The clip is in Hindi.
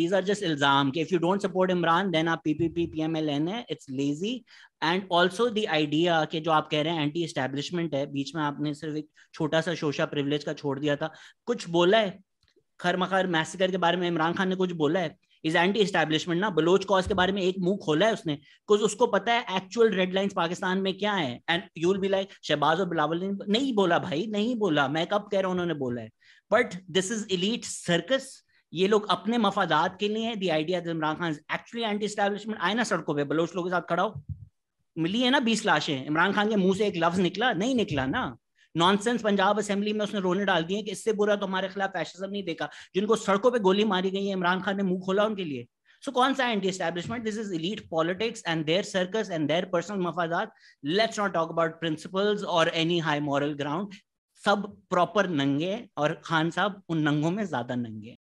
these are just ilzam. If you don't support Imran, then aap PPP, PMLN hai it's lazy. And also the idea कि जो आप कह रहे हैं anti establishment है, बीच में आपने सिर्फ एक छोटा सा शोशा privilege का छोड़ दिया था. कुछ बोला है खर मखर मैसेकर के बारे में इमरान खान ने कुछ बोला है इज एंटी स्टैब्लिशमेंट ना बलोच कॉज के बारे में एक मुंह खोला है उसने बिकॉज उसको पता है एक्चुअल रेड लाइंस पाकिस्तान में क्या है and you be like Shahbaz और बिलावल नहीं बोला भाई नहीं बोला मैं कब कह रहा हूँ उन्होंने बोला है but this is elite circus ये लोग अपने मफादात के लिए the idea Imran Khan actually anti establishment आए ना सड़कों पर बलोच लोगों के साथ खड़ा हो मिली है ना बीस लाशें इमरान खान के मुंह से एक लफ्ज निकला नहीं निकला ना नॉनसेंस पंजाब असेंबली में उसने रोने डाल दिए कि इससे बुरा तो हमारे खिलाफ फैशिज्म नहीं देखा जिनको सड़कों पे गोली मारी गई है इमरान खान ने मुंह खोला उनके लिए सो कौन सा anti establishment this is elite politics and their circus and their personal मफादात let's not talk about principles और एनी हाई मॉरल ग्राउंड सब प्रॉपर नंगे और खान साहब उन नंगों में ज्यादा नंगे